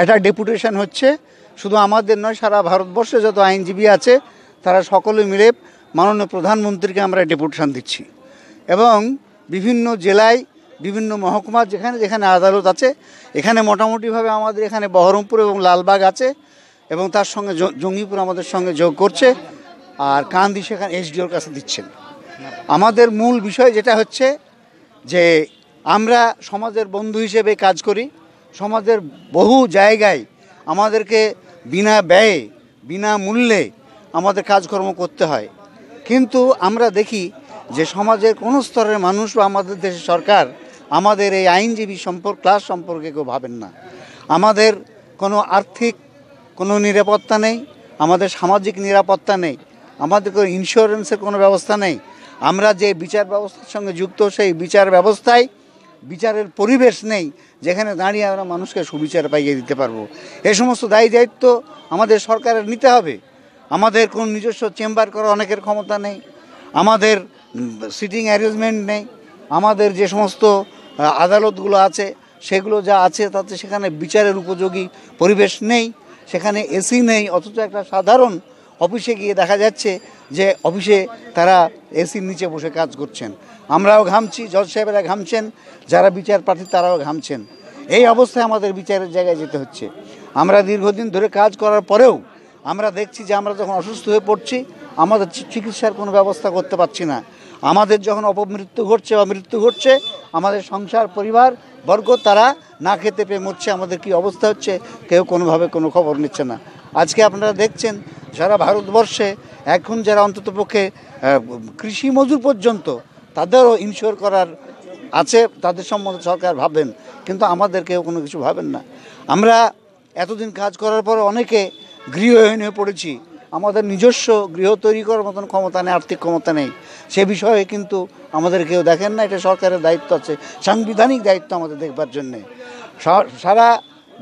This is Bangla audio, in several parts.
একটা ডেপুটেশন হচ্ছে শুধু আমাদের নয় সারা ভারতবর্ষে যত আইনজীবী আছে তারা সকলে মিলে মাননীয় প্রধানমন্ত্রীকে আমরা ডেপুটেশন দিচ্ছি এবং বিভিন্ন জেলায় বিভিন্ন মহকুমা যেখানে যেখানে আদালত আছে এখানে মোটামুটিভাবে আমাদের এখানে বহরমপুর এবং লালবাগ আছে এবং তার সঙ্গে জঙ্গিপুর আমাদের সঙ্গে যোগ করছে আর কান্দি সেখানে এসডিওর কাছে দিচ্ছেন আমাদের মূল বিষয় যেটা হচ্ছে যে আমরা সমাজের বন্ধু হিসেবে কাজ করি সমাজের বহু জায়গায় আমাদেরকে বিনা ব্যয়ে বিনা মূল্যে আমাদের কাজকর্ম করতে হয় কিন্তু আমরা দেখি যে সমাজের কোনো স্তরের মানুষ বা আমাদের দেশের সরকার আমাদের এই আইনজীবী সম্পর্ক ক্লাস সম্পর্কে কেউ ভাবেন না আমাদের কোনো আর্থিক কোনো নিরাপত্তা নেই আমাদের সামাজিক নিরাপত্তা নেই আমাদের কোনো ইন্স্যুরেন্সের কোনো ব্যবস্থা নেই আমরা যে বিচার ব্যবস্থার সঙ্গে যুক্ত সেই বিচার ব্যবস্থায় বিচারের পরিবেশ নেই যেখানে দাঁড়িয়ে আমরা মানুষকে সুবিচার পাইয়ে দিতে পারবো এ সমস্ত দায়ী দায়িত্ব আমাদের সরকারের নিতে হবে আমাদের কোন নিজস্ব চেম্বার করা অনেকের ক্ষমতা নেই আমাদের সিটিং অ্যারেঞ্জমেন্ট নেই আমাদের যে সমস্ত আদালতগুলো আছে সেগুলো যা আছে তাতে সেখানে বিচারের উপযোগী পরিবেশ নেই সেখানে এসি নেই অথচ একটা সাধারণ অফিসে গিয়ে দেখা যাচ্ছে যে অফিসে তারা এসির নিচে বসে কাজ করছেন আমরাও ঘামছি জজ সাহেবেরা ঘামছেন যারা বিচার প্রার্থী তারাও ঘামছেন এই অবস্থায় আমাদের বিচারের জায়গায় যেতে হচ্ছে আমরা দীর্ঘদিন ধরে কাজ করার পরেও আমরা দেখছি যে আমরা যখন অসুস্থ হয়ে পড়ছি আমাদের চিকিৎসার কোনো ব্যবস্থা করতে পারছি না আমাদের যখন অপমৃত্যু ঘটছে বা মৃত্যু ঘটছে আমাদের সংসার পরিবার বর্গ তারা না খেতে পেয়ে মরছে আমাদের কি অবস্থা হচ্ছে কেউ কোনোভাবে কোনো খবর নিচ্ছে না আজকে আপনারা দেখছেন যারা ভারতবর্ষে এখন যারা অন্ততপক্ষে কৃষি মজুর পর্যন্ত তাদেরও ইনশিওর করার আছে তাদের সম্বন্ধে সরকার ভাবেন কিন্তু আমাদেরকেও কোনো কিছু ভাবেন না আমরা এতদিন কাজ করার পর অনেকে গৃহহীন হয়ে পড়েছি আমাদের নিজস্ব গৃহ তৈরি করার মতন ক্ষমতা নেই আর্থিক ক্ষমতা নেই সে বিষয়ে কিন্তু আমাদের কেউ দেখেন না এটা সরকারের দায়িত্ব আছে সাংবিধানিক দায়িত্ব আমাদের দেখবার জন্যে সারা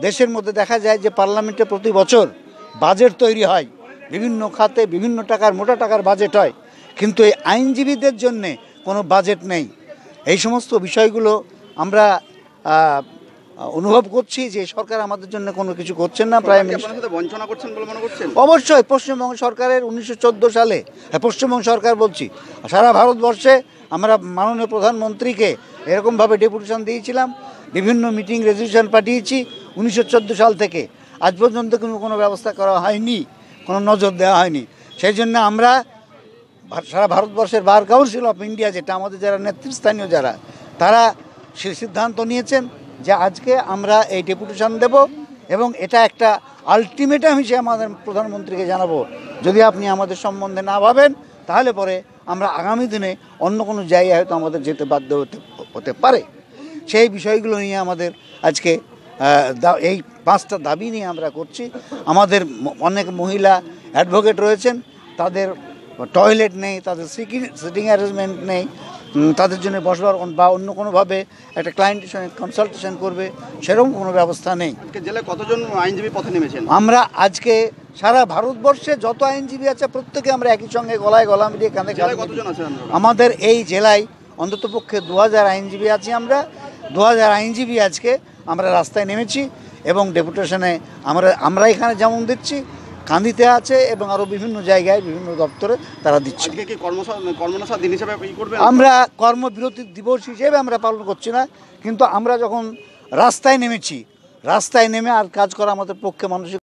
দেশের মধ্যে দেখা যায় যে পার্লামেন্টে প্রতি বছর বাজেট তৈরি হয় বিভিন্ন খাতে বিভিন্ন টাকার মোটা টাকার বাজেট হয় কিন্তু এই আইনজীবীদের জন্যে কোনো বাজেট নেই এই সমস্ত বিষয়গুলো আমরা অনুভব করছি যে সরকার আমাদের জন্য কোনো কিছু করছেন না প্রাইম বঞ্চনা করছেন বলে মনে করছেন অবশ্যই পশ্চিমবঙ্গ সরকারের উনিশশো সালে হ্যাঁ, পশ্চিমবঙ্গ সরকার বলছি সারা ভারতবর্ষে আমরা মাননীয় প্রধানমন্ত্রীকে এরকমভাবে ডেপুটেশন দিয়েছিলাম বিভিন্ন মিটিং রেজলিউশন পাঠিয়েছি উনিশশো সাল থেকে আজ পর্যন্ত কোনো কোনো ব্যবস্থা করা হয়নি কোনো নজর দেওয়া হয়নি সেই জন্য আমরা সারা ভারতবর্ষের বার কাউন্সিল অফ ইন্ডিয়া যেটা আমাদের যারা নেতৃস্থানীয় যারা তারা সে সিদ্ধান্ত নিয়েছেন যে আজকে আমরা এই ডেপুটেশন দেব এবং এটা একটা আলটিমেটাম হিসেবে আমাদের প্রধানমন্ত্রীকে জানাবো যদি আপনি আমাদের সম্বন্ধে না ভাবেন তাহলে পরে আমরা আগামী দিনে অন্য কোনো জায়গায় হয়তো আমাদের যেতে বাধ্য হতে হতে পারে সেই বিষয়গুলো নিয়ে আমাদের আজকে এই পাঁচটা দাবি নিয়ে আমরা করছি আমাদের অনেক মহিলা অ্যাডভোকেট রয়েছেন তাদের টয়লেট নেই তাদের সিটিং অ্যারেঞ্জমেন্ট নেই তাদের জন্য বসবার বা অন্য কোনোভাবে একটা ক্লায়েন্টের সঙ্গে কনসালটেশন করবে সেরকম কোনো ব্যবস্থা নেই জেলায় কতজন আইনজীবী পথে নেমেছেন আমরা আজকে সারা ভারতবর্ষে যত আইনজীবী আছে প্রত্যেকে আমরা একই সঙ্গে গলায় গলা মিলিয়ে আছে আমাদের এই জেলায় অন্ততপক্ষে দু হাজার আইনজীবী আছি আমরা দু হাজার আইনজীবী আজকে আমরা রাস্তায় নেমেছি এবং ডেপুটেশনে আমরা আমরা এখানে যেমন দিচ্ছি কান্দিতে আছে এবং আরও বিভিন্ন জায়গায় বিভিন্ন দপ্তরে তারা দিচ্ছে আমরা কর্মবিরতি দিবস হিসেবে আমরা পালন করছি না কিন্তু আমরা যখন রাস্তায় নেমেছি রাস্তায় নেমে আর কাজ করা আমাদের পক্ষে মানুষের